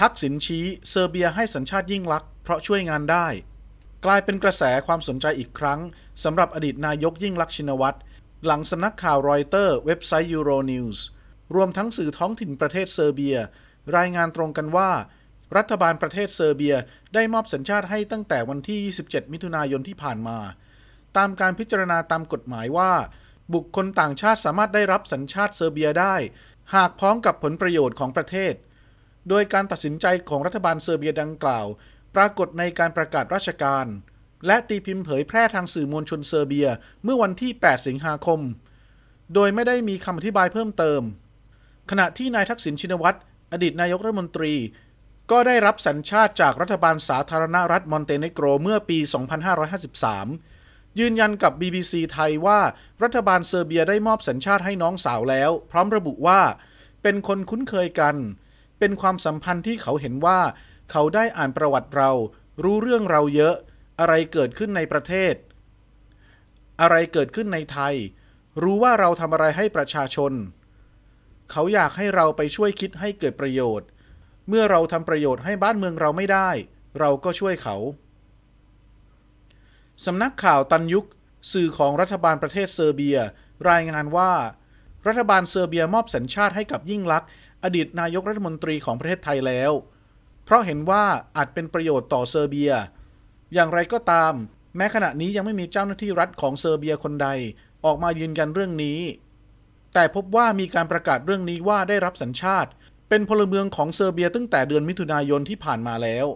ทักษิณชี้เซอร์เบียให้สัญชาติยิ่งลักษณ์เพราะช่วยงานได้ กลายเป็นกระแสความสนใจอีกครั้งสำหรับอดีตนายกยิ่งลักษณ์ชินวัตรหลังสำนักข่าวรอยเตอร์ เว็บไซต์ยูโรนิวส์รวมทั้งสื่อท้องถิ่นประเทศเซอร์เบียรายงานตรงกันว่า รัฐบาลประเทศเซอร์เบีย ได้มอบสัญชาติให้ตั้งแต่วันที่ 27 มิถุนายนที่ผ่านมา ตามการพิจารณาตามกฎหมายว่า บุคคลต่างชาติสามารถได้รับสัญชาติเซอร์เบียได้ หากพร้อมกับผลประโยชน์ของประเทศโดยการตัดสินใจของรัฐบาลเซอร์เบียดังกล่าว ปรากฏในการประกาศราชการ และตีพิมพ์เผยแพร่ทางสื่อมวลชนเซอร์เบียเมื่อวันที่ 8 สิงหาคม โดยไม่ได้มีคำอธิบายเพิ่มเติม ขณะที่นายทักษิณชินวัตรอดีตนายกรัฐมนตรี ก็ได้รับสัญชาติจากรัฐบาลสาธารณรัฐมอนเตเนโกรเมื่อปี 2553 ยืนยันกับ BBC ไทยว่า รัฐบาลเซอร์เบียได้มอบสัญชาติให้น้องสาวแล้ว พร้อมระบุว่า เป็นคนคุ้นเคยกันเป็นความสัมพันธ์ที่เขาเห็นว่าเขาได้อ่านประวัติเรา รู้เรื่องเราเยอะอะไรเกิดขึ้นในประเทศ อะไรเกิดขึ้นในไทย รู้ว่าเราทำอะไรให้ประชาชน เขาอยากให้เราไปช่วยคิดให้เกิดประโยชน์ เมื่อเราทำประโยชน์ให้บ้านเมืองเราไม่ได้ เราก็ช่วยเขาสำนักข่าวตันยุกสื่อของรัฐบาลประเทศเซอร์เบียรายงานว่า รัฐบาลเซอร์เบียมอบสัญชาติให้กับยิ่งลักษอดีตนายกรัฐมนตรีของประเทศไทยแล้ว เพราะเห็นว่าอาจเป็นประโยชน์ต่อเซอร์เบีย อย่างไรก็ตาม แม้ขณะนี้ยังไม่มีเจ้าหน้าที่รัฐของเซอร์เบียคนใด ออกมายืนยันเรื่องนี้ แต่พบว่ามีการประกาศเรื่องนี้ว่าได้รับสัญชาติ เป็นพลเมืองของเซอร์เบีย ตั้งแต่เดือนมิถุนายนที่ผ่านมาแล้ว